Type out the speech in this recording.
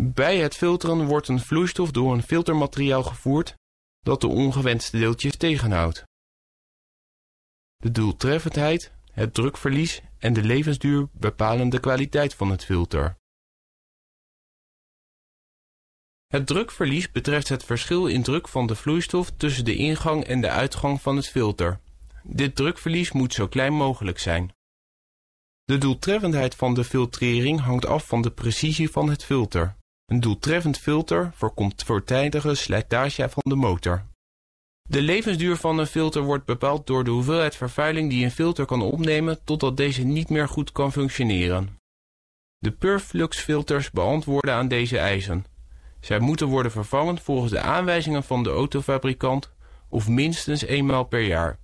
Bij het filteren wordt een vloeistof door een filtermateriaal gevoerd dat de ongewenste deeltjes tegenhoudt. De doeltreffendheid, het drukverlies en de levensduur bepalen de kwaliteit van het filter. Het drukverlies betreft het verschil in druk van de vloeistof tussen de ingang en de uitgang van het filter. Dit drukverlies moet zo klein mogelijk zijn. De doeltreffendheid van de filtrering hangt af van de precisie van het filter. Een doeltreffend filter voorkomt voortijdige slijtage van de motor. De levensduur van een filter wordt bepaald door de hoeveelheid vervuiling die een filter kan opnemen totdat deze niet meer goed kan functioneren. De filters beantwoorden aan deze eisen. Zij moeten worden vervangen volgens de aanwijzingen van de autofabrikant of minstens eenmaal per jaar.